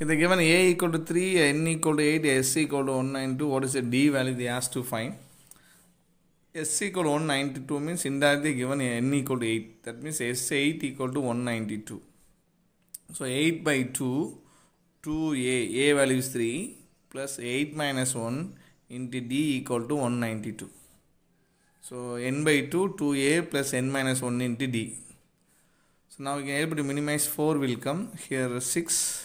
Here they given a equal to 3, n equal to 8, s equal to 192. What is the d value they asked to find? s equal to 192 means indirectly given n equal to 8. That means s8 equal to 192. So 8 by 2, 2a, a value is 3 plus 8 minus 1 into d equal to 192. So n by 2, 2a plus n minus 1 into d. So now we can able to minimize 4 will come. Here 6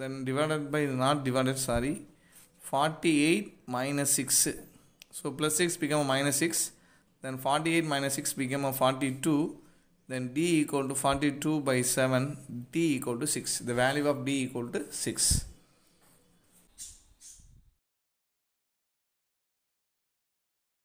then divided by not divided sorry 48 minus 6 so plus 6 become a minus 6 then 48 minus 6 become a 42 then d equal to 42 by 7 d equal to 6 the value of d equal to 6